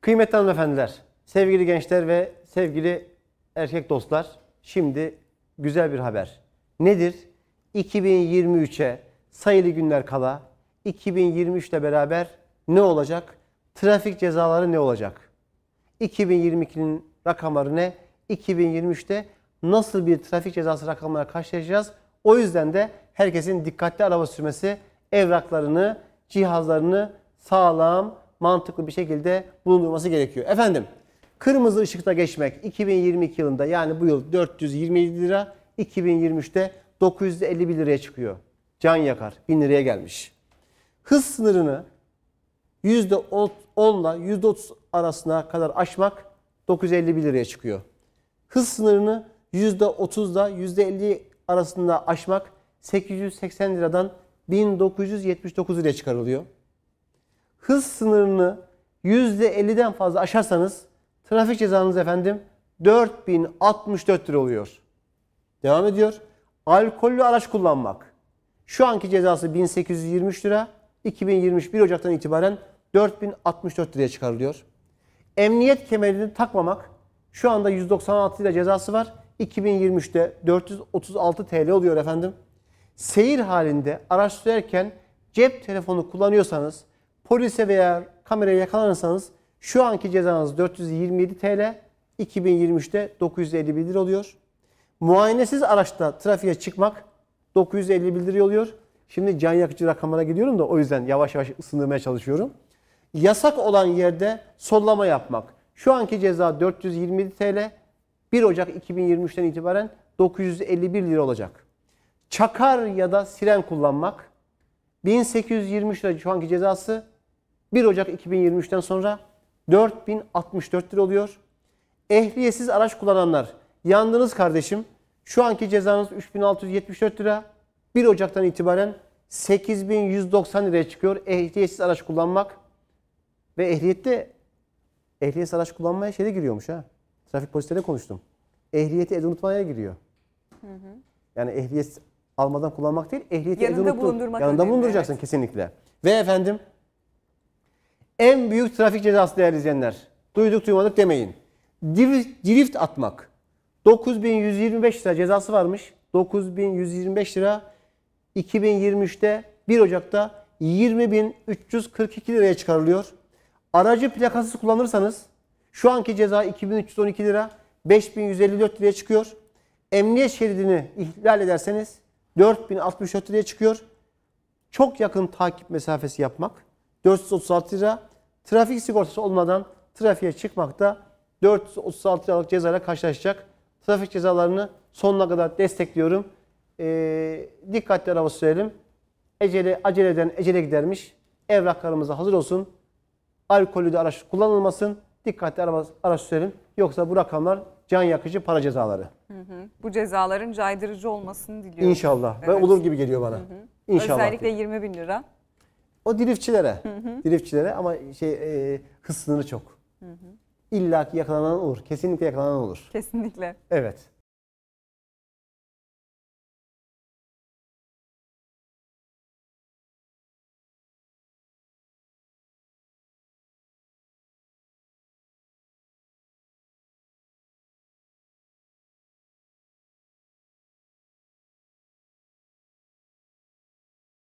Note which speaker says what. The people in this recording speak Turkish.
Speaker 1: Kıymetli hanımefendiler, sevgili gençler ve sevgili erkek dostlar, şimdi güzel bir haber. Nedir? 2023'e sayılı günler kala 2023 ile beraber ne olacak? Trafik cezaları ne olacak? 2022'nin rakamları ne? 2023'te nasıl bir trafik cezası rakamlarına karşılaşacağız? O yüzden de herkesin dikkatli araba sürmesi, evraklarını, cihazlarını sağlam, mantıklı bir şekilde bulundurması gerekiyor. Efendim kırmızı ışıkta geçmek 2022 yılında yani bu yıl 427 lira 2023'te 951 liraya çıkıyor. Can yakar 1000 liraya gelmiş. Hız sınırını %10 ile %30 arasına kadar aşmak 951 liraya çıkıyor. Hız sınırını %30'da %50 arasında aşmak 880 liradan 1979 liraya çıkarılıyor hız sınırını %50'den fazla aşarsanız trafik cezanız efendim 4064 lira oluyor. Devam ediyor. Alkollü araç kullanmak. Şu anki cezası 1823 lira. 2021 Ocak'tan itibaren 4064 liraya çıkarılıyor. Emniyet kemerini takmamak şu anda 196 lira cezası var. 2023'te 436 TL oluyor efendim. Seyir halinde araç sürerken cep telefonu kullanıyorsanız Polise veya kameraya yakalanırsanız şu anki cezanız 427 TL, 2023'te 951 lira oluyor. Muayenesiz araçta trafiğe çıkmak 951 lira oluyor. Şimdi can yakıcı rakamlara gidiyorum da o yüzden yavaş yavaş ısındırmaya çalışıyorum. Yasak olan yerde sollama yapmak. Şu anki ceza 427 TL. 1 Ocak 2023'ten itibaren 951 lira olacak. Çakar ya da siren kullanmak 1823 lira şu anki cezası 1 Ocak 2023'ten sonra 4064 lira oluyor. Ehliyetsiz araç kullananlar yandınız kardeşim. Şu anki cezanız 3674 lira. 1 Ocak'tan itibaren 8190 liraya çıkıyor ehliyetsiz araç kullanmak. Ve ehliyette ehliyetsiz araç kullanmaya şeyde giriyormuş ha. Trafik polislerine konuştum. Ehliyeti evde unutmaya giriyor. Hı hı. Yani ehliyet almadan kullanmak değil, ehliyeti yanında evde unuttum. Yanında bulunduracaksın evet. kesinlikle. Ve efendim en büyük trafik cezası değerli izleyenler. Duyduk duymadık demeyin. Drift atmak. 9125 lira cezası varmış. 9125 lira 2023'te 1 Ocak'ta 20.342 liraya çıkarılıyor. Aracı plakasız kullanırsanız şu anki ceza 2312 lira 5154 liraya çıkıyor. Emniyet şeridini ihlal ederseniz 4064 liraya çıkıyor. Çok yakın takip mesafesi yapmak 436 lira trafik sigortası olmadan trafiğe çıkmakta 436 liralık cezayla karşılaşacak. Trafik cezalarını sonuna kadar destekliyorum. E, dikkatli araba sürelim. Acele aceleden ecele gidermiş. Evraklarımız hazır olsun. Alkolü de araç kullanılmasın. Dikkatli araba, araç sürelim. Yoksa bu rakamlar can yakıcı para cezaları. Hı hı. Bu cezaların caydırıcı olmasını diliyorum. İnşallah. Evet. Ve olur gibi geliyor bana. Hı hı. İnşallah. Özellikle 20 bin lira. O driftçilere. Hı hı. Driftçilere ama şey e, hız sınırı çok. Hı hı. İlla ki yakalanan olur. Kesinlikle yakalanan olur. Kesinlikle. Evet.